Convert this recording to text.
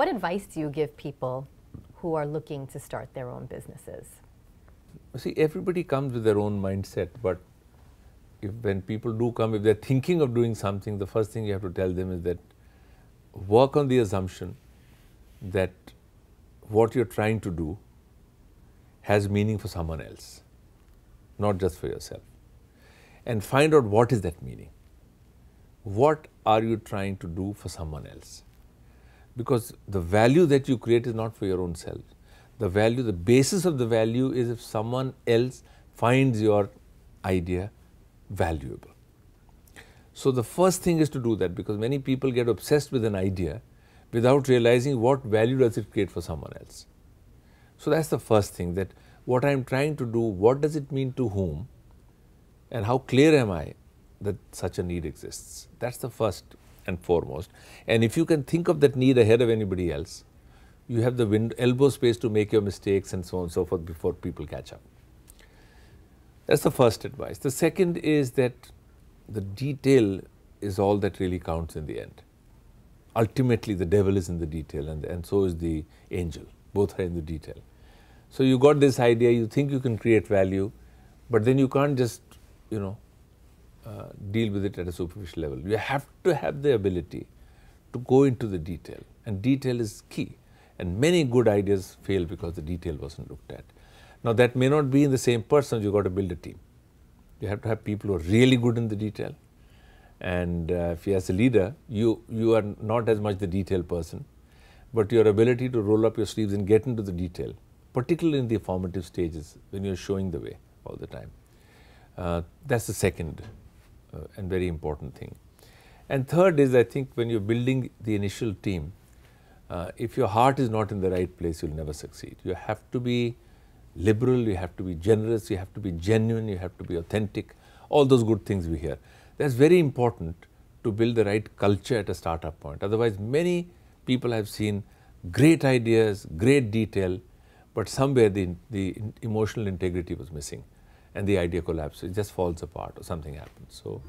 what advice do you give people who are looking to start their own businesses? See, everybody comes with their own mindset, but if when people do come, if they're thinking of doing something, the first thing you have to tell them is that work on the assumption that what you're trying to do has meaning for someone else, not just for yourself. And find out what is that meaning. What are you trying to do for someone else? because the value that you create is not for your own self. The value, the basis of the value is if someone else finds your idea valuable. So the first thing is to do that because many people get obsessed with an idea without realizing what value does it create for someone else. So that's the first thing that what I am trying to do, what does it mean to whom and how clear am I that such a need exists. That's the first and foremost. And if you can think of that need ahead of anybody else, you have the elbow space to make your mistakes and so on and so forth before people catch up. That's the first advice. The second is that the detail is all that really counts in the end. Ultimately, the devil is in the detail, and, and so is the angel. Both are in the detail. So you got this idea, you think you can create value, but then you can't just, you know, uh, deal with it at a superficial level. You have to have the ability to go into the detail and detail is key and many good ideas fail because the detail wasn't looked at. Now that may not be in the same person, you've got to build a team. You have to have people who are really good in the detail and uh, if you as a leader, you, you are not as much the detail person, but your ability to roll up your sleeves and get into the detail, particularly in the formative stages when you're showing the way all the time. Uh, that's the second uh, and very important thing. And third is I think when you're building the initial team, uh, if your heart is not in the right place, you'll never succeed. You have to be liberal, you have to be generous, you have to be genuine, you have to be authentic, all those good things we hear. That's very important to build the right culture at a startup point. Otherwise, many people have seen great ideas, great detail, but somewhere the, the emotional integrity was missing and the idea collapses, it just falls apart or something happens. So.